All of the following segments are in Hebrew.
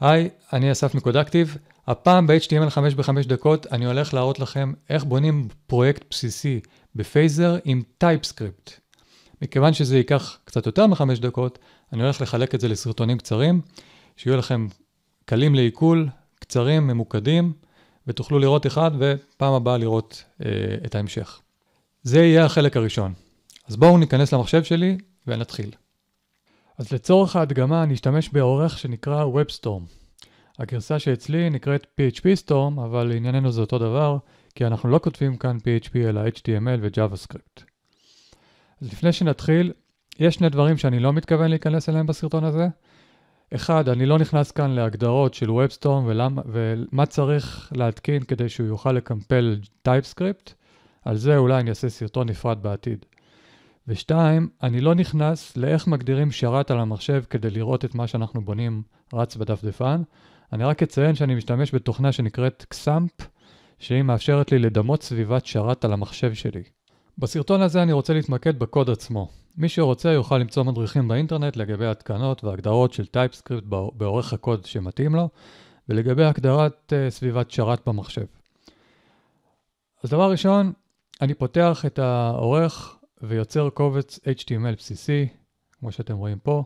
היי, אני אסף מקודקטיב. הפעם ב-HTML 5 ב-5 דקות אני הולך להראות לכם איך בונים פרויקט בסיסי בפייזר עם טייפסקריפט. מכיוון שזה ייקח קצת יותר מחמש דקות, אני הולך לחלק את זה לסרטונים קצרים, שיהיו לכם קלים לעיכול, קצרים, ממוקדים, ותוכלו לראות אחד ופעם הבאה לראות אה, את ההמשך. זה יהיה החלק הראשון. אז בואו ניכנס למחשב שלי ונתחיל. אז לצורך ההדגמה אני אשתמש בעורך שנקרא WebStorm. הגרסה שאצלי נקראת PHP Storm, אבל לענייננו זה אותו דבר, כי אנחנו לא כותבים כאן PHP אלא HTML ו-JavaScript. אז לפני שנתחיל, יש שני דברים שאני לא מתכוון להיכנס אליהם בסרטון הזה. אחד, אני לא נכנס כאן להגדרות של WebStorm ולמה, ומה צריך להתקין כדי שהוא יוכל לקמפל TypeScript, על זה אולי אני אעשה סרטון נפרד בעתיד. ושתיים, אני לא נכנס לאיך מגדירים שרת על המחשב כדי לראות את מה שאנחנו בונים רץ בדפדפן. אני רק אציין שאני משתמש בתוכנה שנקראת XAMP, שהיא מאפשרת לי לדמות סביבת שרת על המחשב שלי. בסרטון הזה אני רוצה להתמקד בקוד עצמו. מי שרוצה יוכל למצוא מדריכים באינטרנט לגבי התקנות והגדרות של טייפסקריפט באורך הקוד שמתאים לו, ולגבי הגדרת uh, סביבת שרת במחשב. אז דבר ראשון, אני פותח את העורך ויוצר קובץ HTML בסיסי, כמו שאתם רואים פה.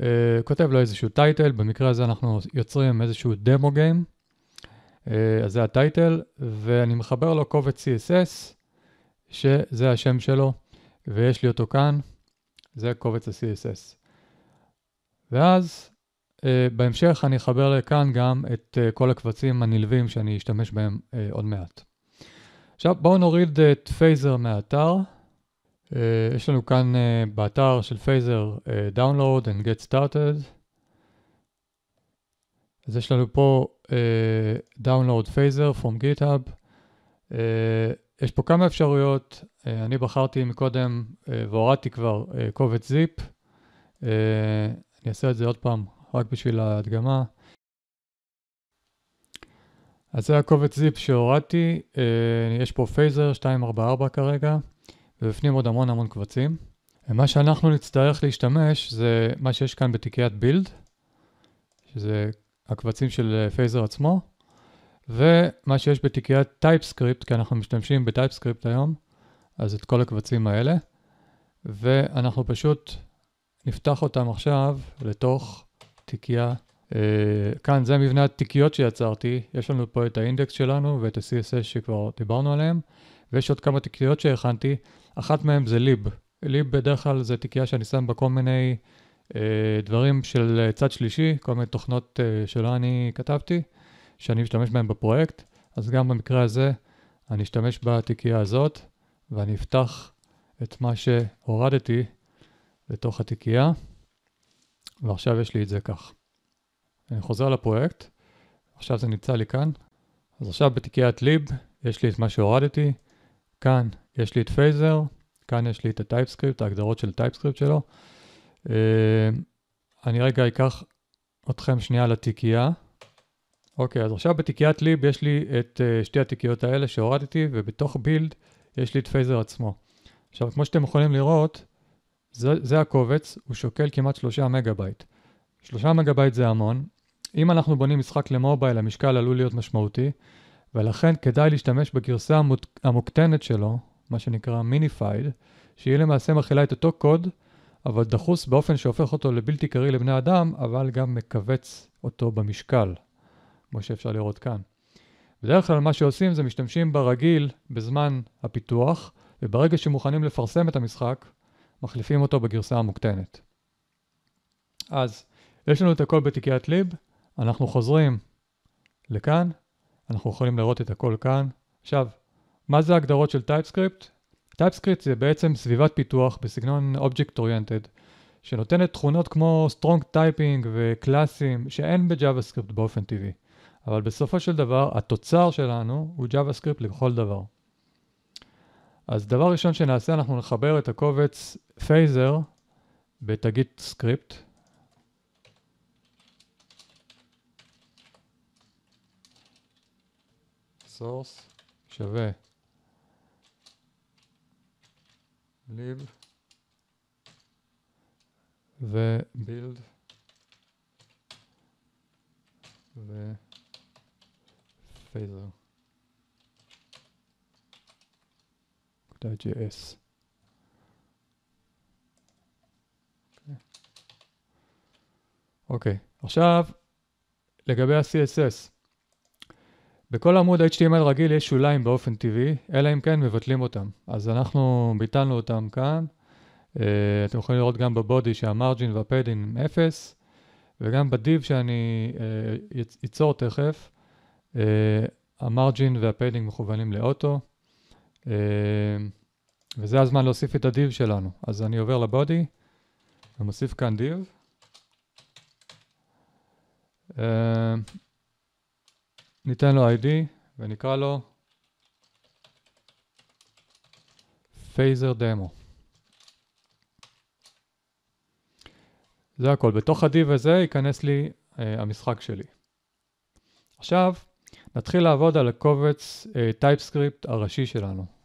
Uh, כותב לו איזשהו טייטל, במקרה הזה אנחנו יוצרים איזשהו דמו גיים, uh, אז זה הטייטל, ואני מחבר לו קובץ CSS, שזה השם שלו, ויש לי אותו כאן, זה קובץ ה-CSS. ואז uh, בהמשך אני אחבר לכאן גם את uh, כל הקבצים הנלווים שאני אשתמש בהם uh, עוד מעט. עכשיו בואו נוריד את פייזר מהאתר. Uh, יש לנו כאן uh, באתר של פייזר uh, אה, Download and Get Started. אז יש לנו פה uh, Download Phaser from GitHub. Uh, יש פה כמה אפשרויות, uh, אני בחרתי מקודם uh, והורדתי כבר uh, קובץ זיפ. Uh, אני אעשה את זה עוד פעם, רק בשביל ההדגמה. אז זה הקובץ זיפ שהורדתי, uh, יש פה פייזר 244 כרגע. ובפנים עוד המון המון קבצים. מה שאנחנו נצטרך להשתמש זה מה שיש כאן בתיקיית בילד, שזה הקבצים של פייזר אה, עצמו, ומה שיש בתיקיית טייפסקריפט, כי אנחנו משתמשים בטייפסקריפט היום, אז את כל הקבצים האלה, ואנחנו פשוט נפתח אותם עכשיו לתוך תיקייה. Uh, אה, כאן זה מבנה התיקיות שיצרתי, יש לנו פה את האינדקס שלנו ואת ה-CSS שכבר דיברנו עליהם, ויש עוד כמה תיקיות שהכנתי, אחת מהן זה ליב. ליב בדרך כלל זה תיקייה שאני שם בה כל מיני אה, דברים של אה, צד שלישי, כל מיני תוכנות אה, שלא אני כתבתי, שאני משתמש בהן בפרויקט, אז גם במקרה הזה אני אשתמש בתיקייה הזאת, ואני אפתח את מה שהורדתי לתוך התיקייה, ועכשיו יש לי את זה כך. אני חוזר לפרויקט, עכשיו זה נמצא לי כאן, אז עכשיו בתיקיית ליב יש לי את מה שהורדתי, כאן יש לי את פייזר, כאן יש לי את הטייפסקריפט, ההגדרות של הטייפסקריפט שלו. Uh, אני רגע אקח אתכם שנייה לתיקייה. אוקיי, okay, אז עכשיו בתיקיית ליב יש לי את uh, שתי התיקיות האלה שהורדתי, ובתוך בילד יש לי את פייזר עצמו. עכשיו, כמו שאתם יכולים לראות, זה, זה הקובץ, הוא שוקל כמעט 3 מגה בייט. 3 מגה בייט זה המון. אם אנחנו בונים משחק למובייל, המשקל עלול להיות משמעותי. ולכן כדאי להשתמש בגרסה המוקטנת שלו, מה שנקרא מיניפייד, שהיא למעשה מכילה את אותו קוד, אבל דחוס באופן שהופך אותו לבלתי קרי לבני אדם, אבל גם מכווץ אותו במשקל, כמו שאפשר לראות כאן. בדרך כלל מה שעושים זה משתמשים ברגיל בזמן הפיתוח, וברגע שמוכנים לפרסם את המשחק, מחליפים אותו בגרסה המוקטנת. אז יש לנו את הכל בתיקיית ליב, אנחנו חוזרים לכאן, אנחנו יכולים לראות את הכל כאן. עכשיו, מה זה ההגדרות של TypeScript? TypeScript זה בעצם סביבת פיתוח בסגנון Object Oriented, שנותנת תכונות כמו Strong Typing וקלאסים שאין ב-JavaScript באופן טבעי, אבל בסופו של דבר התוצר שלנו הוא JavaScript לכל דבר. אז דבר ראשון שנעשה, אנחנו נחבר את הקובץ פייזר בתגית סקריפט, source שווה lib ו-build ו-phaser. .js. אוקיי, okay. okay. עכשיו לגבי ה-CSS. בכל עמוד HTML רגיל יש שוליים באופן טבעי, אלא אם כן מבטלים אותם. אז אנחנו ביטלנו אותם כאן. Uh, אתם יכולים לראות גם בבודי שהמרג'ין והפדין הם 0, וגם בדיב שאני אצור אה, uh, תכף, uh, המרג'ין והפדינג מכוונים לאוטו, uh, וזה הזמן להוסיף את הדיב שלנו. אז אני עובר לבודי, ומוסיף כאן דיב. Uh, ניתן לו ID ונקרא לו פייזר דמו. זה הכל. בתוך ה d וזה ייכנס לי אה, המשחק שלי. עכשיו, נתחיל לעבוד על הקובץ אה, TypeScript הראשי שלנו.